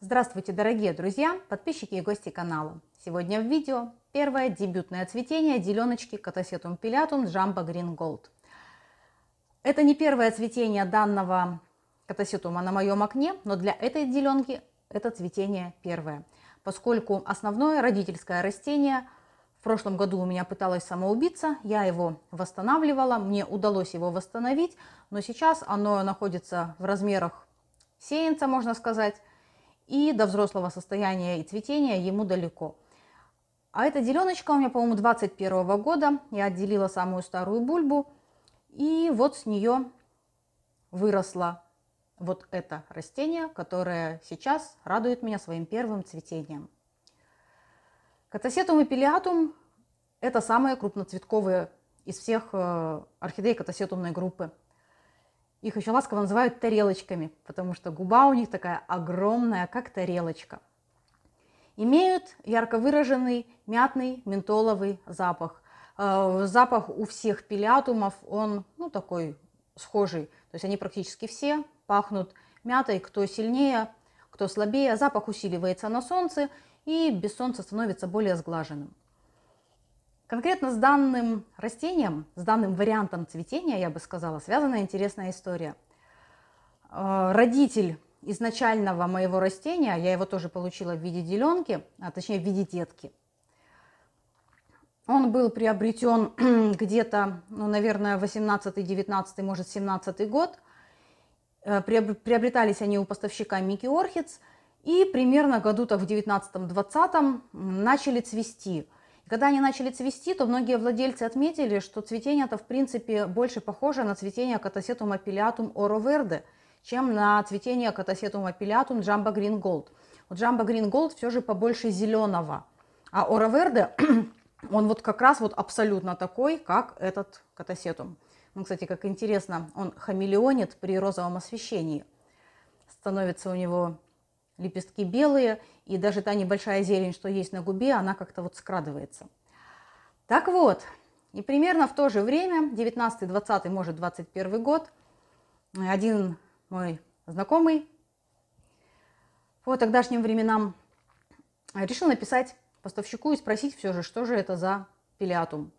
Здравствуйте, дорогие друзья, подписчики и гости канала. Сегодня в видео первое дебютное цветение деленочки Катасетум пилятум Джамба Грин Голд. Это не первое цветение данного катасетума на моем окне, но для этой деленки это цветение первое, поскольку основное родительское растение в прошлом году у меня пыталось самоубиться, я его восстанавливала, мне удалось его восстановить, но сейчас оно находится в размерах сеянца, можно сказать, и до взрослого состояния и цветения ему далеко. А эта деленочка у меня, по-моему, 21 -го года. Я отделила самую старую бульбу, и вот с нее выросло вот это растение, которое сейчас радует меня своим первым цветением. Катасетум эпилиатум – это самые крупноцветковые из всех э, орхидей катасетумной группы. Их еще ласково называют тарелочками, потому что губа у них такая огромная, как тарелочка. Имеют ярко выраженный мятный ментоловый запах. Э, запах у всех пилятумов, он ну, такой схожий. То есть они практически все пахнут мятой, кто сильнее, кто слабее. Запах усиливается на солнце и без солнца становится более сглаженным. Конкретно с данным растением, с данным вариантом цветения, я бы сказала, связана интересная история. Э, родитель изначального моего растения, я его тоже получила в виде деленки, а точнее в виде детки. Он был приобретен где-то, ну, наверное, 18-19, может, 17 год. Э, приобретались они у поставщика Микки Орхидс. И примерно году так в 19-20 начали цвести – когда они начали цвести, то многие владельцы отметили, что цветение это в принципе больше похоже на цветение катасетум апеллиатум оро чем на цветение катасетум апеллиатум джамбо грин голд. У джамбо грин голд все же побольше зеленого, а оро он вот как раз вот абсолютно такой, как этот катасетум. Ну, кстати, как интересно, он хамелеонит при розовом освещении. Становится у него лепестки белые, и даже та небольшая зелень, что есть на губе, она как-то вот скрадывается. Так вот, и примерно в то же время, 19-20, может, 21 год, один мой знакомый по тогдашним временам решил написать поставщику и спросить все же, что же это за пилиатум.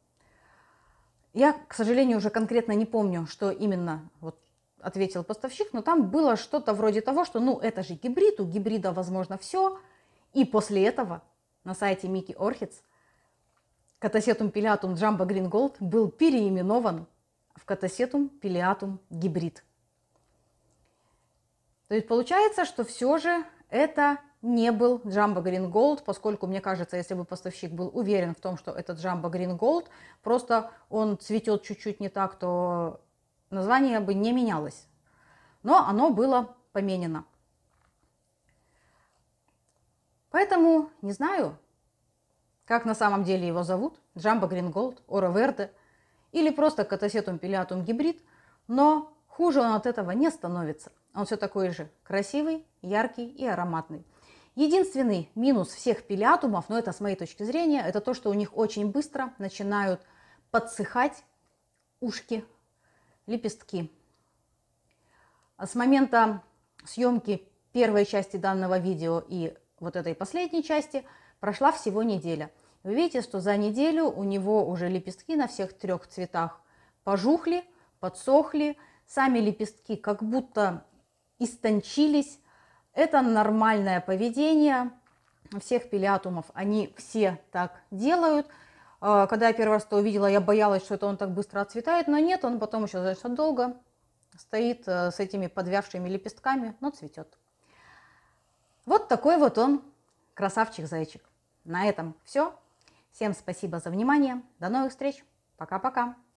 Я, к сожалению, уже конкретно не помню, что именно вот ответил поставщик, но там было что-то вроде того, что ну это же гибрид, у гибрида возможно все. И после этого на сайте Микки Орхидс катасетум пилиатум Джамба Грин Голд был переименован в катасетум пилиатум гибрид. То есть получается, что все же это не был Джамба Грин Голд, поскольку, мне кажется, если бы поставщик был уверен в том, что этот Джамба Грин Голд, просто он цветет чуть-чуть не так, то название бы не менялось, но оно было поменено. Поэтому не знаю, как на самом деле его зовут, Джамбо Гринголд, Оро Верде или просто Катасетум пилятум гибрид, но хуже он от этого не становится. Он все такой же красивый, яркий и ароматный. Единственный минус всех пилятумов, но это с моей точки зрения, это то, что у них очень быстро начинают подсыхать ушки лепестки. С момента съемки первой части данного видео и вот этой последней части прошла всего неделя. Вы видите, что за неделю у него уже лепестки на всех трех цветах пожухли, подсохли, сами лепестки как будто истончились. Это нормальное поведение всех пелиатумов. Они все так делают – а, когда я первый раз это увидела, я боялась, что это он так быстро отцветает, но нет, он потом еще достаточно долго стоит э, с этими подвявшими лепестками, но цветет. Вот такой вот он, красавчик-зайчик. На этом все. Всем спасибо за внимание. До новых встреч. Пока-пока.